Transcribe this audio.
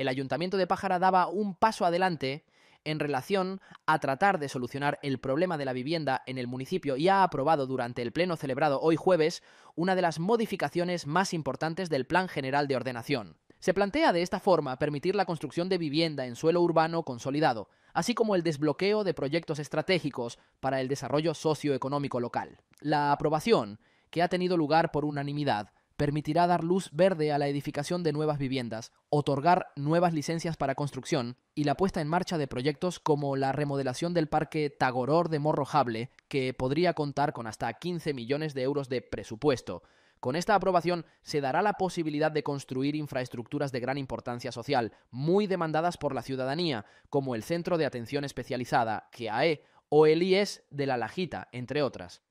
el ayuntamiento de Pájara daba un paso adelante en relación a tratar de solucionar el problema de la vivienda en el municipio y ha aprobado durante el pleno celebrado hoy jueves una de las modificaciones más importantes del Plan General de Ordenación. Se plantea de esta forma permitir la construcción de vivienda en suelo urbano consolidado, así como el desbloqueo de proyectos estratégicos para el desarrollo socioeconómico local. La aprobación, que ha tenido lugar por unanimidad, permitirá dar luz verde a la edificación de nuevas viviendas, otorgar nuevas licencias para construcción y la puesta en marcha de proyectos como la remodelación del parque Tagoror de Morrojable, que podría contar con hasta 15 millones de euros de presupuesto. Con esta aprobación se dará la posibilidad de construir infraestructuras de gran importancia social, muy demandadas por la ciudadanía, como el Centro de Atención Especializada, que AE, o el IES de la Lajita, entre otras.